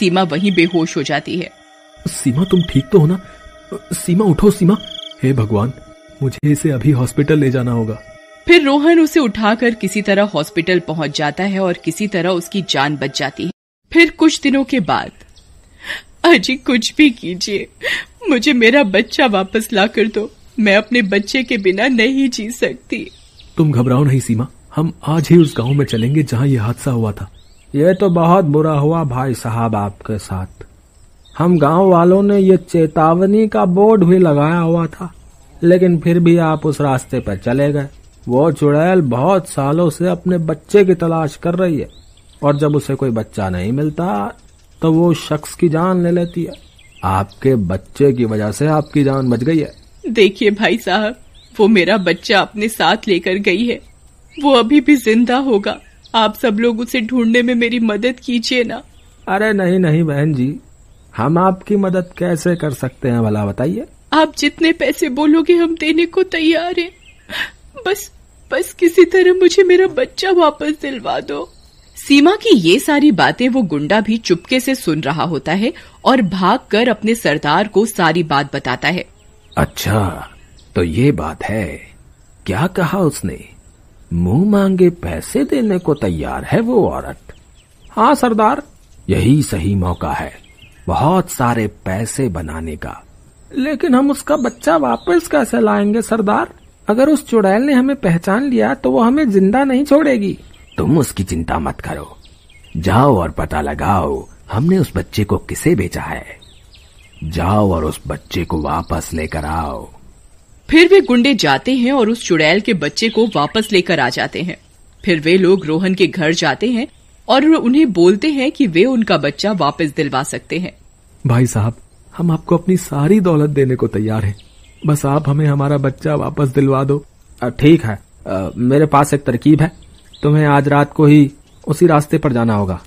सीमा वहीं बेहोश हो जाती है सीमा तुम ठीक तो हो ना सीमा उठो सीमा हे भगवान मुझे इसे अभी हॉस्पिटल ले जाना होगा फिर रोहन उसे उठाकर किसी तरह हॉस्पिटल पहुंच जाता है और किसी तरह उसकी जान बच जाती है फिर कुछ दिनों के बाद अजी कुछ भी कीजिए मुझे मेरा बच्चा वापस ला कर दो मैं अपने बच्चे के बिना नहीं जी सकती तुम घबराओ नहीं सीमा हम आज ही उस गांव में चलेंगे जहां ये हादसा हुआ था ये तो बहुत बुरा हुआ भाई साहब आपके साथ हम गांव वालों ने ये चेतावनी का बोर्ड भी लगाया हुआ था लेकिन फिर भी आप उस रास्ते पर चले गए वो चुड़ैल बहुत सालों से अपने बच्चे की तलाश कर रही है और जब उसे कोई बच्चा नहीं मिलता तो वो शख्स की जान ले लेती है आपके बच्चे की वजह से आपकी जान बच गई है देखिए भाई साहब वो मेरा बच्चा अपने साथ लेकर गई है वो अभी भी जिंदा होगा आप सब लोग उसे ढूंढने में मेरी मदद कीजिए ना अरे नहीं नहीं बहन जी हम आपकी मदद कैसे कर सकते हैं भला बताइए आप जितने पैसे बोलोगे हम देने को तैयार हैं बस बस किसी तरह मुझे मेरा बच्चा वापस दिलवा दो सीमा की ये सारी बातें वो गुंडा भी चुपके से सुन रहा होता है और भाग कर अपने सरदार को सारी बात बताता है अच्छा तो ये बात है क्या कहा उसने मुंह मांगे पैसे देने को तैयार है वो औरत हाँ सरदार यही सही मौका है बहुत सारे पैसे बनाने का लेकिन हम उसका बच्चा वापस कैसे लाएंगे सरदार अगर उस चुड़ैल ने हमें पहचान लिया तो वो हमें जिंदा नहीं छोड़ेगी तुम उसकी चिंता मत करो जाओ और पता लगाओ हमने उस बच्चे को किसे बेचा है जाओ और उस बच्चे को वापस लेकर आओ फिर वे गुंडे जाते हैं और उस चुड़ैल के बच्चे को वापस लेकर आ जाते हैं फिर वे लोग रोहन के घर जाते हैं और उन्हें बोलते हैं कि वे उनका बच्चा वापस दिलवा सकते हैं भाई साहब हम आपको अपनी सारी दौलत देने को तैयार हैं बस आप हमें हमारा बच्चा वापस दिलवा दो ठीक है आ, मेरे पास एक तरकीब है तुम्हें आज रात को ही उसी रास्ते पर जाना होगा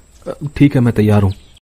ठीक है मैं तैयार हूँ